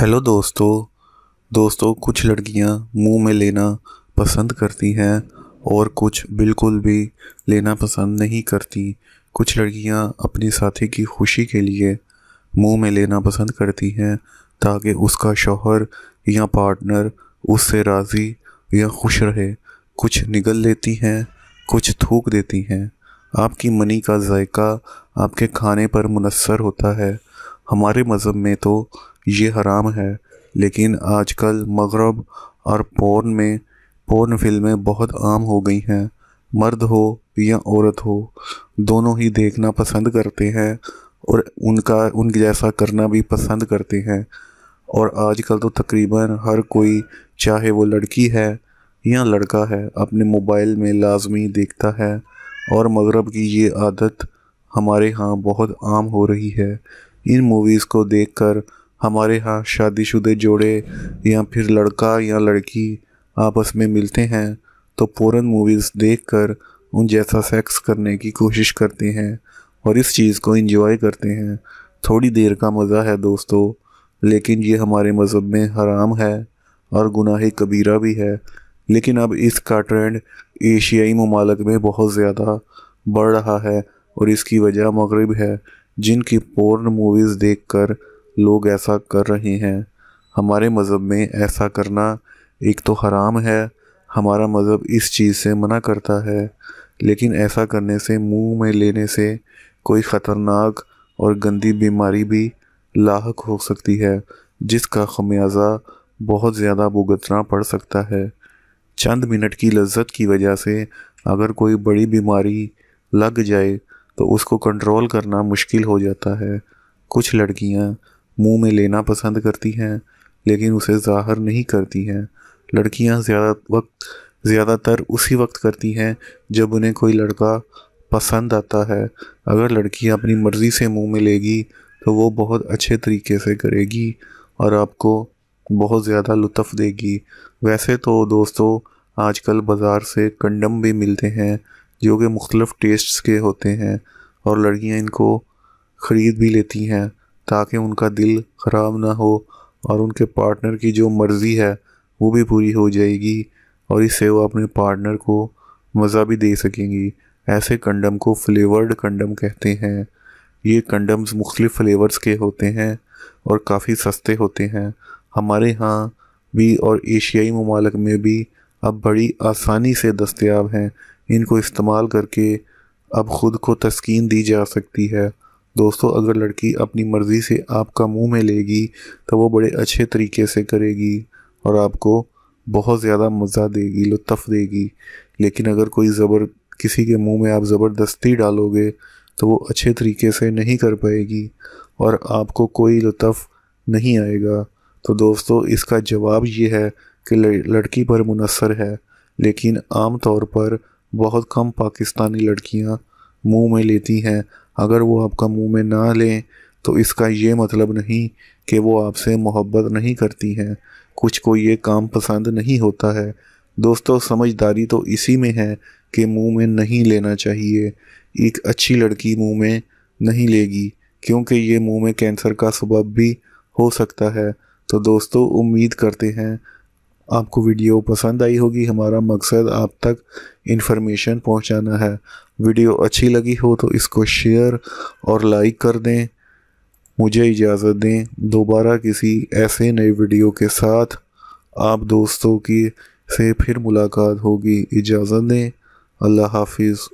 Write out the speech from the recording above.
hello दोस्तों दोस्तों कुछ लड़कियां मुंह में लेना पसंद करती हैं और कुछ बिल्कुल भी लेना पसंद नहीं करती कुछ लड़कियां अपने साथी की खुशी के लिए मुंह में लेना पसंद करती हैं ताकि उसका शौहर या पार्टनर उससे राज़ी या खुश रहे कुछ निगल लेती हैं कुछ थूक देती हैं आपकी मनी का जायका आपके खाने पर मुनसर होता है हमारे मज़हब में तो ये हराम है लेकिन आजकल मगरब और पोर्न में पोर्न फिल्में बहुत आम हो गई हैं मर्द हो या औरत हो दोनों ही देखना पसंद करते हैं और उनका उनके जैसा करना भी पसंद करते हैं और आजकल तो तकरीबन हर कोई चाहे वो लड़की है या लड़का है अपने मोबाइल में लाजमी देखता है और मगरब की ये आदत हमारे यहाँ बहुत आम हो रही है इन मूवीज़ को देखकर हमारे यहाँ शादीशुदा जोड़े या फिर लड़का या लड़की आपस में मिलते हैं तो पोरन मूवीज़ देख कर उन जैसा सेक्स करने की कोशिश करते हैं और इस चीज़ को इन्जॉय करते हैं थोड़ी देर का मज़ा है दोस्तों लेकिन ये हमारे मज़हब में हराम है और गुनाह कबीरा भी है लेकिन अब इसका ट्रेंड एशियाई ममालक में बहुत ज़्यादा बढ़ रहा है और इसकी वजह मगरब है जिनकी पोर्न मूवीज़ देखकर लोग ऐसा कर रहे हैं हमारे मज़हब में ऐसा करना एक तो हराम है हमारा मज़हब इस चीज़ से मना करता है लेकिन ऐसा करने से मुंह में लेने से कोई ख़तरनाक और गंदी बीमारी भी लाक हो सकती है जिसका खमियाजा बहुत ज़्यादा भुगतना पड़ सकता है चंद मिनट की लज्जत की वजह से अगर कोई बड़ी बीमारी लग जाए तो उसको कंट्रोल करना मुश्किल हो जाता है कुछ लड़कियां मुंह में लेना पसंद करती हैं लेकिन उसे ज़ाहर नहीं करती हैं लड़कियां ज़्यादा वक्त ज़्यादातर उसी वक्त करती हैं जब उन्हें कोई लड़का पसंद आता है अगर लड़की अपनी मर्ज़ी से मुंह में लेगी तो वो बहुत अच्छे तरीके से करेगी और आपको बहुत ज़्यादा लुत्फ़ देगी वैसे तो दोस्तों आजकल बाज़ार से कंडम भी मिलते हैं जो कि मुख्तलफ़ टेस्ट्स के होते हैं और लड़कियां इनको ख़रीद भी लेती हैं ताकि उनका दिल ख़राब ना हो और उनके पार्टनर की जो मर्ज़ी है वो भी पूरी हो जाएगी और इससे वो अपने पार्टनर को मज़ा भी दे सकेंगी ऐसे कंडम को फ्लेवर्ड कंडम कहते हैं ये कंडम्स मुख्तलिफ़ फ्लेवर्स के होते हैं और काफ़ी सस्ते होते हैं हमारे यहाँ भी और एशियाई ममालक में भी अब बड़ी आसानी से दस्तियाब हैं इनको इस्तेमाल करके अब ख़ुद को तस्कीन दी जा सकती है दोस्तों अगर लड़की अपनी मर्ज़ी से आपका मुंह में लेगी तो वो बड़े अच्छे तरीके से करेगी और आपको बहुत ज़्यादा मज़ा देगी लुत्फ़ देगी लेकिन अगर कोई ज़बर किसी के मुंह में आप ज़बरदस्ती डालोगे तो वो अच्छे तरीके से नहीं कर पाएगी और आपको कोई लुत्फ़ नहीं आएगा तो दोस्तों इसका जवाब ये है कि लड़की पर मुनसर है लेकिन आम तौर पर बहुत कम पाकिस्तानी लड़कियां मुंह में लेती हैं अगर वो आपका मुंह में ना लें तो इसका ये मतलब नहीं कि वो आपसे मोहब्बत नहीं करती हैं कुछ को ये काम पसंद नहीं होता है दोस्तों समझदारी तो इसी में है कि मुंह में नहीं लेना चाहिए एक अच्छी लड़की मुंह में नहीं लेगी क्योंकि ये मुंह में कैंसर का सबब भी हो सकता है तो दोस्तों उम्मीद करते हैं आपको वीडियो पसंद आई होगी हमारा मकसद आप तक इन्फॉर्मेशन पहुंचाना है वीडियो अच्छी लगी हो तो इसको शेयर और लाइक कर दें मुझे इजाज़त दें दोबारा किसी ऐसे नए वीडियो के साथ आप दोस्तों की से फिर मुलाकात होगी इजाज़त दें अल्लाह हाफिज़